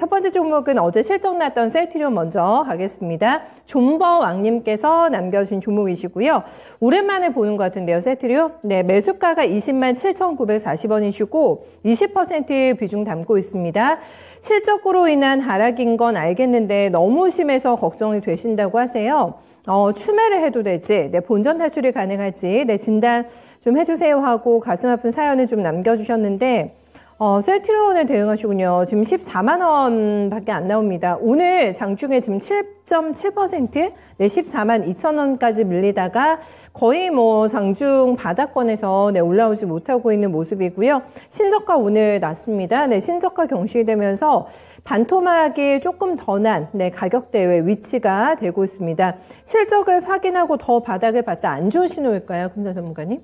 첫 번째 종목은 어제 실적 났던 셀트리온 먼저 가겠습니다 존버 왕님께서 남겨주신 종목이시고요. 오랜만에 보는 것 같은데요, 셀트리온. 네, 매수가가 20만 7,940원이시고 20% 비중 담고 있습니다. 실적으로 인한 하락인 건 알겠는데 너무 심해서 걱정이 되신다고 하세요. 어, 추매를 해도 될지, 내 네, 본전 탈출이 가능할지, 내 네, 진단 좀 해주세요 하고 가슴 아픈 사연을 좀 남겨주셨는데, 어, 셀트리온에 대응하시군요. 지금 14만 원밖에 안 나옵니다. 오늘 장중에 지금 7.7%, 네, 14만 2천 원까지 밀리다가 거의 뭐 장중 바닥권에서 네, 올라오지 못하고 있는 모습이고요. 신저가 오늘 났습니다. 네, 신저가 경시되면서 반토막이 조금 더 난 네, 가격대의 위치가 되고 있습니다. 실적을 확인하고 더 바닥을 봤다 안 좋은 신호일까요, 금사 전문가님?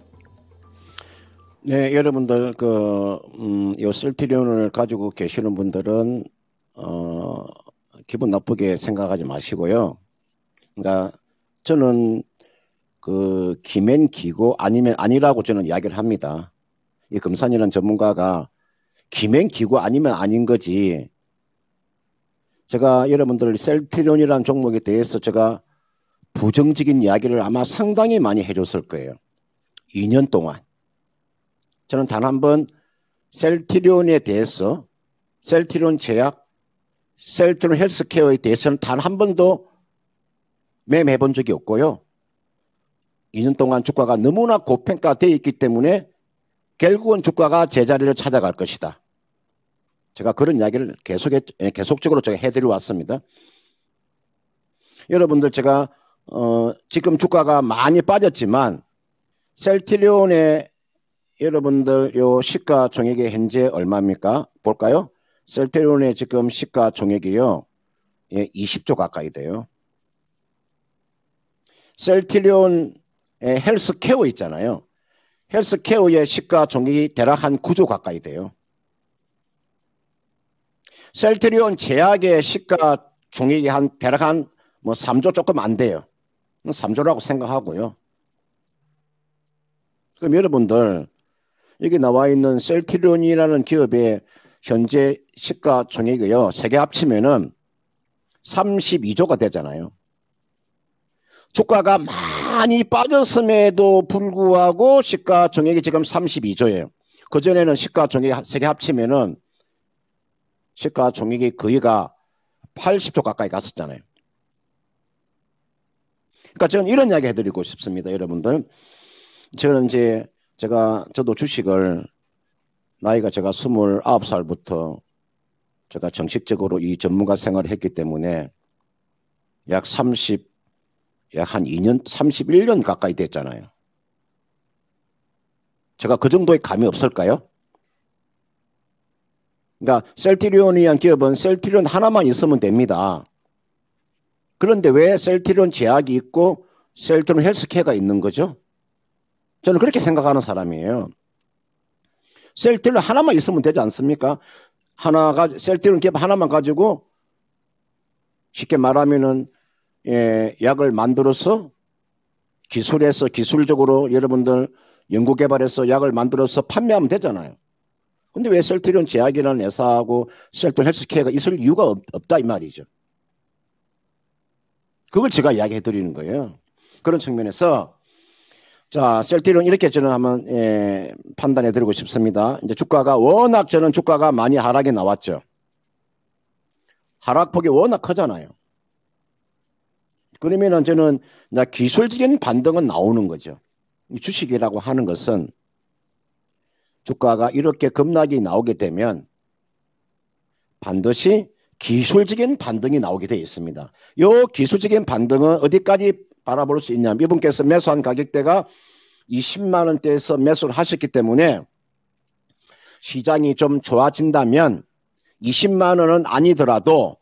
네, 여러분들 그 음, 요 쓸티리온을 가지고 계시는 분들은 어, 기분 나쁘게 생각하지 마시고요. 그러니까 저는 그 기면 기고 아니면 아니라고 저는 이야기를 합니다. 이 금산이라는 전문가가 기면 기고 아니면 아닌 거지. 제가 여러분들 셀트리온이라는 종목에 대해서 제가 부정적인 이야기를 아마 상당히 많이 해줬을 거예요. 2년 동안. 저는 단 한 번 셀티리온에 대해서 셀티리온 제약, 셀티리온 헬스케어에 대해서는 단 한 번도 매매해 본 적이 없고요. 2년 동안 주가가 너무나 고평가되어 있기 때문에 결국은 주가가 제자리를 찾아갈 것이다. 제가 그런 이야기를 계속 예, 계속적으로 제가 해드려 왔습니다. 여러분들 제가 어, 지금 주가가 많이 빠졌지만 셀티리온의 여러분들 요 시가 총액이 현재 얼마입니까? 볼까요? 셀테온의 지금 시가 총액이요 예, 20조 가까이 돼요. 셀트리온 헬스케어 있잖아요. 헬스케어의 시가 총액이 대략 한 9조 가까이 돼요. 셀트리온 제약의 시가 총액이한 대략 한 뭐 3조 조금 안 돼요. 3조라고 생각하고요. 그럼 여러분들 여기 나와 있는 셀트리온이라는 기업의 현재 시가 총액이요. 세계 합치면은 32조가 되잖아요. 주가가 많이 빠졌음에도 불구하고 시가 총액이 지금 32조예요. 그전에는 시가 총액 세계 합치면은 시가 총액이 거의가 80조 가까이 갔었잖아요. 그러니까 저는 이런 이야기 해드리고 싶습니다, 여러분들. 저는 이제 제가 저도 주식을 나이가 제가 29살부터 제가 정식적으로 이 전문가 생활을 했기 때문에 약 30, 약 한 2년, 31년 가까이 됐잖아요. 제가 그 정도의 감이 없을까요? 그러니까 셀티리온이란 기업은 셀티리온 하나만 있으면 됩니다. 그런데 왜셀티리온 제약이 있고 셀티리온 헬스케어가 있는 거죠? 저는 그렇게 생각하는 사람이에요. 셀틸러 하나만 있으면 되지 않습니까? 하나가 셀틸은 캡 하나만 가지고 쉽게 말하면은 예, 약을 만들어서 기술에서 기술적으로 여러분들 연구 개발해서 약을 만들어서 판매하면 되잖아요. 근데 왜 셀트리온 제약이라는 회사하고 셀트리온 헬스케어가 있을 이유가 없, 없다 이 말이죠. 그걸 제가 이야기해 드리는 거예요. 그런 측면에서 자, 셀티론 이렇게 저는 한번 예, 판단해 드리고 싶습니다. 이제 주가가 워낙 저는 주가가 많이 하락이 나왔죠. 하락폭이 워낙 크잖아요. 그러면은 저는 나 기술적인 반등은 나오는 거죠. 주식이라고 하는 것은 주가가 이렇게 급락이 나오게 되면 반드시 기술적인 반등이 나오게 되어 있습니다. 이 기술적인 반등은 어디까지 바라볼 수 있냐. 이분께서 매수한 가격대가 20만 원대에서 매수를 하셨기 때문에 시장이 좀 좋아진다면 20만 원은 아니더라도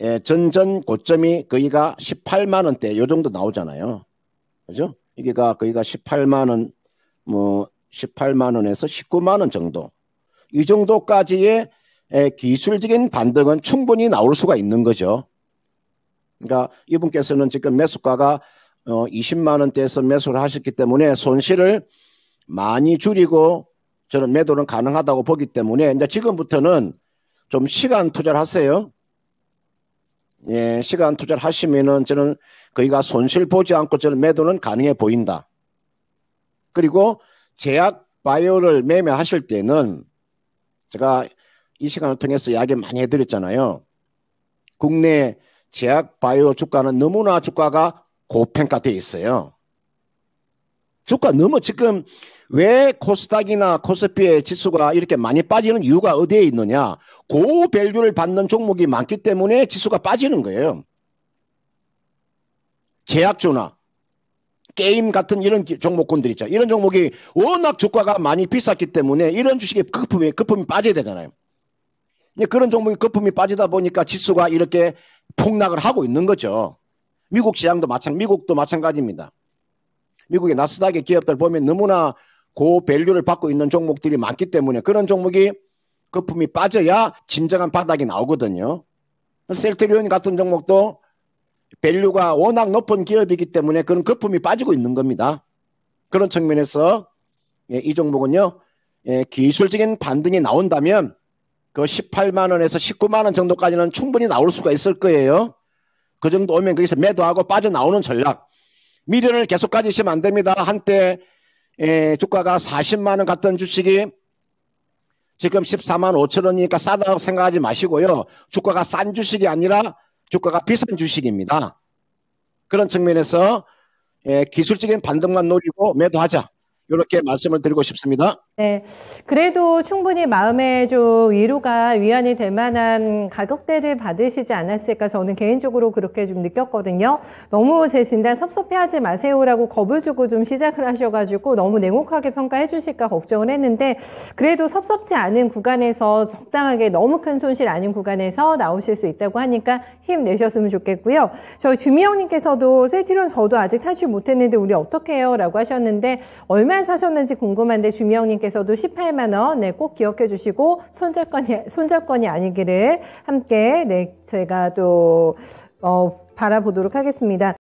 예, 전전 고점이 거기가 18만 원대 요 정도 나오잖아요. 그죠? 이게가 거기가 18만 원, 뭐 18만 원에서 19만 원 정도 이 정도까지의 예, 기술적인 반등은 충분히 나올 수가 있는 거죠. 그러니까 이분께서는 지금 매수가가 20만 어, 원대에서 매수를 하셨기 때문에 손실을 많이 줄이고 저는 매도는 가능하다고 보기 때문에 이제 지금부터는 좀 시간 투자를 하세요. 예, 시간 투자를 하시면은 저는 거기가 손실 보지 않고 저는 매도는 가능해 보인다. 그리고 제약 바이오를 매매하실 때는 제가 이 시간을 통해서 이야기 많이 해드렸잖아요. 국내 제약 바이오 주가는 너무나 주가가 고평가되어 있어요. 주가 너무 지금 왜 코스닥이나 코스피의 지수가 이렇게 많이 빠지는 이유가 어디에 있느냐? 고밸류를 받는 종목이 많기 때문에 지수가 빠지는 거예요. 제약주나 게임 같은 이런 종목군들 있죠. 이런 종목이 워낙 주가가 많이 비쌌기 때문에 이런 주식의 거품이, 거품이 빠져야 되잖아요. 그런 종목이 거품이 빠지다 보니까 지수가 이렇게 폭락을 하고 있는 거죠. 미국 시장도 마찬 미국도 마찬가지입니다. 미국의 나스닥의 기업들 보면 너무나 고밸류를 받고 있는 종목들이 많기 때문에 그런 종목이 거품이 빠져야 진정한 바닥이 나오거든요. 셀트리온 같은 종목도 밸류가 워낙 높은 기업이기 때문에 그런 거품이 빠지고 있는 겁니다. 그런 측면에서 예, 이 종목은요 예, 기술적인 반등이 나온다면 그 18만 원에서 19만 원 정도까지는 충분히 나올 수가 있을 거예요. 그 정도 오면 거기서 매도하고 빠져나오는 전략. 미련을 계속 가지시면 안 됩니다. 한때 에, 예, 주가가 40만 원 갔던 주식이 지금 14만 5천 원이니까 싸다고 생각하지 마시고요. 주가가 싼 주식이 아니라 주가가 비싼 주식입니다. 그런 측면에서 예, 기술적인 반등만 노리고 매도하자. 이렇게 말씀을 드리고 싶습니다. 네. 그래도 충분히 마음에 좀 위로가 위안이 될 만한 가격대를 받으시지 않았을까 저는 개인적으로 그렇게 좀 느꼈거든요. 너무 제 진단 섭섭해하지 마세요라고 겁을 주고 좀 시작을 하셔가지고 너무 냉혹하게 평가해 주실까 걱정을 했는데 그래도 섭섭지 않은 구간에서 적당하게 너무 큰 손실 아닌 구간에서 나오실 수 있다고 하니까 힘내셨으면 좋겠고요. 저희 주미영님께서도 세티론 저도 아직 탈출 못했는데 우리 어떻게 해요? 라고 하셨는데 얼마 얼마에 사셨는지 궁금한데 주미영님께서도 18만 원, 네, 꼭 기억해 주시고 손절권이 손절권이 아니기를 함께 네 저희가 또 어, 바라보도록 하겠습니다.